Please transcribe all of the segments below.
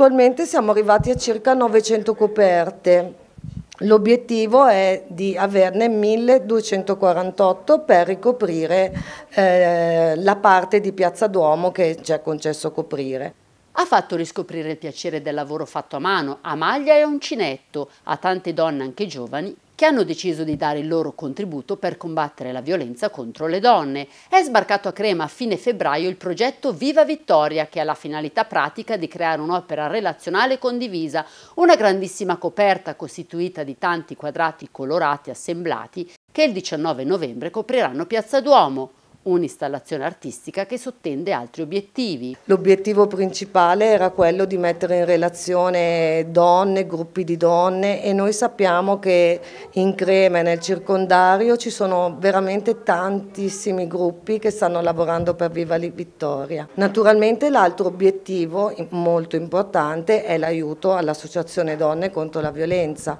Attualmente siamo arrivati a circa 900 coperte. L'obiettivo è di averne 1248 per ricoprire eh, la parte di Piazza Duomo che ci è concesso coprire. Ha fatto riscoprire il piacere del lavoro fatto a mano, a maglia e a uncinetto, a tante donne anche giovani che hanno deciso di dare il loro contributo per combattere la violenza contro le donne. È sbarcato a Crema a fine febbraio il progetto Viva Vittoria, che ha la finalità pratica di creare un'opera relazionale condivisa, una grandissima coperta costituita di tanti quadrati colorati assemblati che il 19 novembre copriranno Piazza Duomo un'installazione artistica che sottende altri obiettivi. L'obiettivo principale era quello di mettere in relazione donne, gruppi di donne e noi sappiamo che in Crema e nel circondario ci sono veramente tantissimi gruppi che stanno lavorando per Viva Vittoria. Naturalmente l'altro obiettivo molto importante è l'aiuto all'Associazione Donne contro la violenza.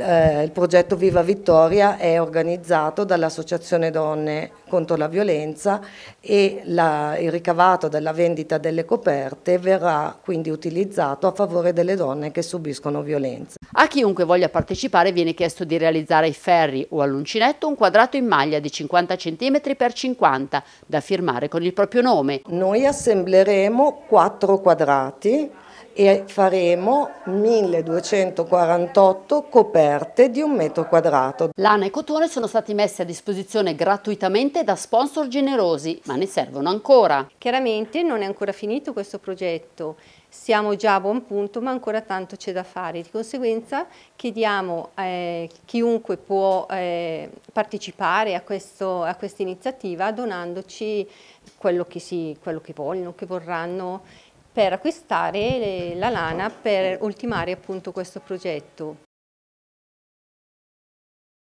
Eh, il progetto Viva Vittoria è organizzato dall'Associazione Donne contro la violenza scadenza e la, il ricavato della vendita delle coperte verrà quindi utilizzato a favore delle donne che subiscono violenza. A chiunque voglia partecipare viene chiesto di realizzare ai ferri o all'uncinetto un quadrato in maglia di 50 cm x 50 da firmare con il proprio nome. Noi assembleremo quattro quadrati e faremo 1248 coperte di un metro quadrato. Lana e cotone sono stati messi a disposizione gratuitamente da sponsor generosi, ma ne servono ancora. Chiaramente non è ancora finito questo progetto, siamo già a buon punto ma ancora tanto c'è da fare, di conseguenza chiediamo a eh, chiunque può eh, partecipare a, a questa iniziativa donandoci quello che, si, quello che vogliono, che vorranno per acquistare eh, la lana per ultimare appunto questo progetto.